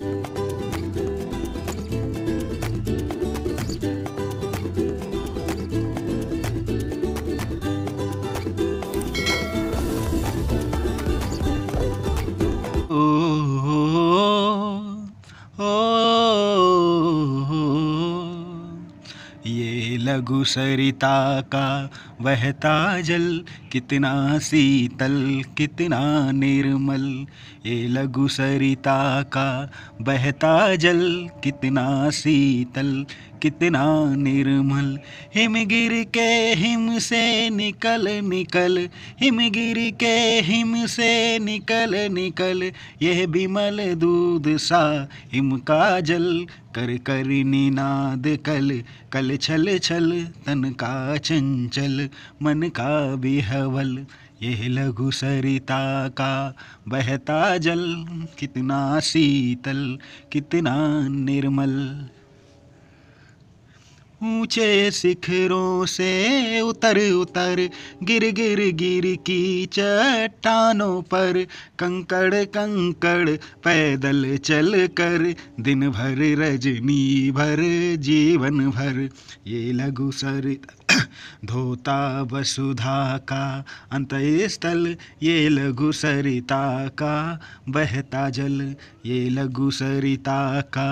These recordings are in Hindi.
Thank you. लघु सरिता का बहता जल कितना शीतल कितना निर्मल ये लघु सरिता का बहता जल कितना शीतल कितना निर्मल हिमगिर के हिम से निकल निकल हिमगिर के हिम से निकल निकल यह बिमल दूध सा हिम का जल कर कर निनाद कल कल छल छल तन का चंचल मन का भी हवल यह लघु सरिता का बहता जल कितना शीतल कितना निर्मल ऊंचे शिखरों से उतर उतर गिर गिर गिर की चट्टानों पर कंकड़ कंकड़ पैदल चल कर दिन भर रजनी भर जीवन भर ये लघु सरिता धोता वसुधा का अंत स्थल ये लघु सरिता का बहता जल ये लघु सरिता का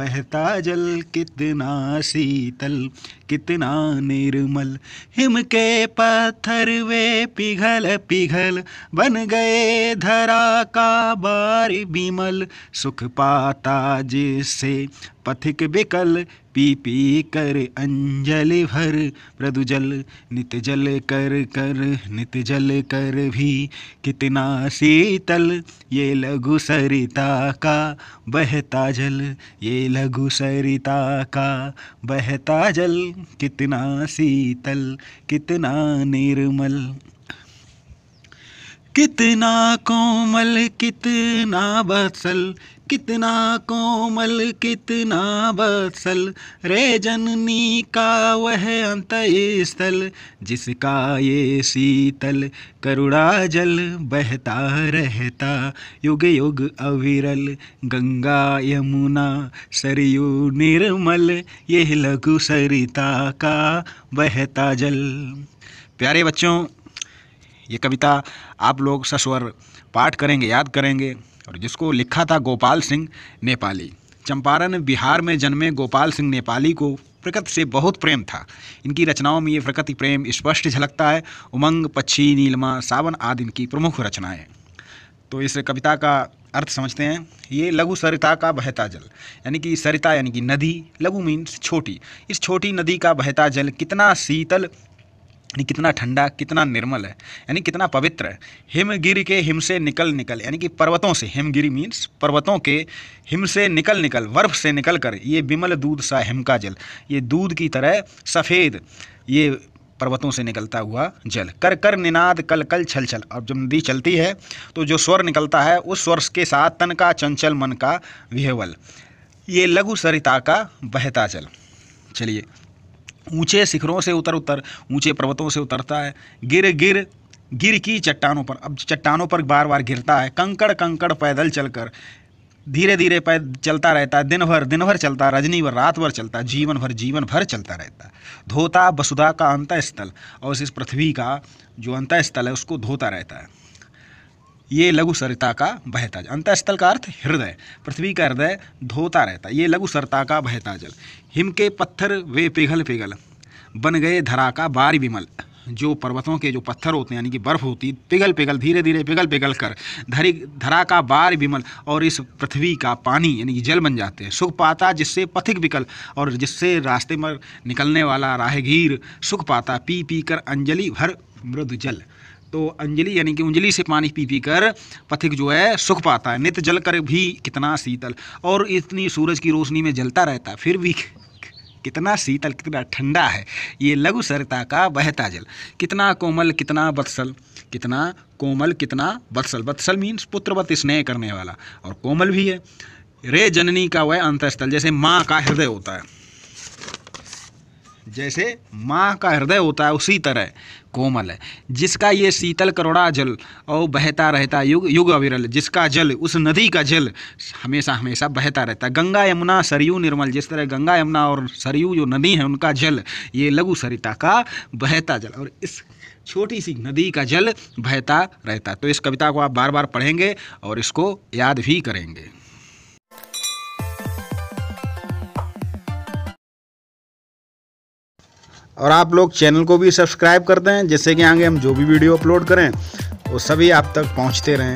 बहता जल कितना शीतल कितना निर्मल हिम के पत्थर वे पिघल पिघल बन गए धरा का बार विमल सुख पाता जिससे पथिक विकल पी पी कर अंजलि भर जल नित जल कर कर नित जल कर भी कितना शीतल ये लघु सरिता का बहता जल ये लघु सरिता का बहता जल कितना शीतल कितना निर्मल कितना कोमल कितना बसल कितना कोमल कितना बसल रे जननी का वह अंत स्थल जिसका ये शीतल करुणा जल बहता रहता युग युग अविरल गंगा यमुना सरयू निर्मल यह लघु सरिता का बहता जल प्यारे बच्चों ये कविता आप लोग सस्वर पाठ करेंगे याद करेंगे और जिसको लिखा था गोपाल सिंह नेपाली चंपारण बिहार में जन्मे गोपाल सिंह नेपाली को प्रकृति से बहुत प्रेम था इनकी रचनाओं में ये प्रकृति प्रेम स्पष्ट झलकता है उमंग पक्षी नीलमा सावन आदि इनकी प्रमुख रचनाएं तो इस कविता का अर्थ समझते हैं ये लघु सरिता का बहता जल यानी कि सरिता यानी कि नदी लघु मीन्स छोटी इस छोटी नदी का बहता जल कितना शीतल यानी कितना ठंडा कितना निर्मल है यानी कितना पवित्र है हिमगिरी के हिम से निकल निकल यानी कि पर्वतों से हिमगिरी मीन्स पर्वतों के हिम से निकल निकल बर्फ से निकल कर ये विमल दूध सा हिम का जल ये दूध की तरह सफ़ेद ये पर्वतों से निकलता हुआ जल कर कर निनाद कल कल छल छल अब जब नदी चलती है तो जो स्वर निकलता है उस स्वर के साथ तन का चंचल मन का विहवल ये लघु सरिता का बहता जल चलिए ऊंचे शिखरों से उतर उतर ऊंचे पर्वतों से उतरता है गिर गिर गिर की चट्टानों पर अब चट्टानों पर बार बार गिरता है कंकड़ कंकड़ पैदल चलकर धीरे धीरे पैद चलता रहता है दिन भर दिन भर चलता है रजनी भर रात भर चलता है जीवन भर जीवन भर चलता रहता है धोता वसुधा का अंत स्थल और इस पृथ्वी का जो अंत स्थल है उसको धोता रहता है ये लघु सरिता का बहता जल अंतस्थल का अर्थ हृदय पृथ्वी का हृदय धोता रहता ये लघु सरता का बहता जल हिम के पत्थर वे पिघल पिघल बन गए धरा का बार विमल जो पर्वतों के जो पत्थर होते हैं यानी कि बर्फ़ होती पिघल पिघल धीरे धीरे पिघल पिघल कर धरी धरा का बार विमल और इस पृथ्वी का पानी यानी कि जल बन जाते हैं सुख पाता जिससे पथिक विकल और जिससे रास्ते में निकलने वाला राहगीर सुख पाता पी पी कर अंजलि भर मृद जल तो अंजलि यानी कि उंजली से पानी पी पी कर पथिक जो है सुख पाता है नित जल कर भी कितना शीतल और इतनी सूरज की रोशनी में जलता रहता है फिर भी कितना शीतल कितना ठंडा है ये लघु सरता का बहता जल कितना कोमल कितना बत्सल कितना कोमल कितना बत्सल बत्सल मीन्स पुत्रवत स्नेह करने वाला और कोमल भी है रे जननी का वह अंतस्थल जैसे माँ का हृदय होता है जैसे माँ का हृदय होता है उसी तरह कोमल है जिसका ये शीतल करोड़ा जल और बहता रहता युग युग अविरल जिसका जल उस नदी का जल हमेशा हमेशा बहता रहता गंगा यमुना सरयू निर्मल जिस तरह गंगा यमुना और सरयू जो नदी है उनका जल ये लघु सरिता का बहता जल और इस छोटी सी नदी का जल बहता रहता तो इस कविता को आप बार बार पढ़ेंगे और इसको याद भी करेंगे और आप लोग चैनल को भी सब्सक्राइब कर दें जिससे कि आगे हम जो भी वीडियो अपलोड करें वो सभी आप तक पहुँचते रहें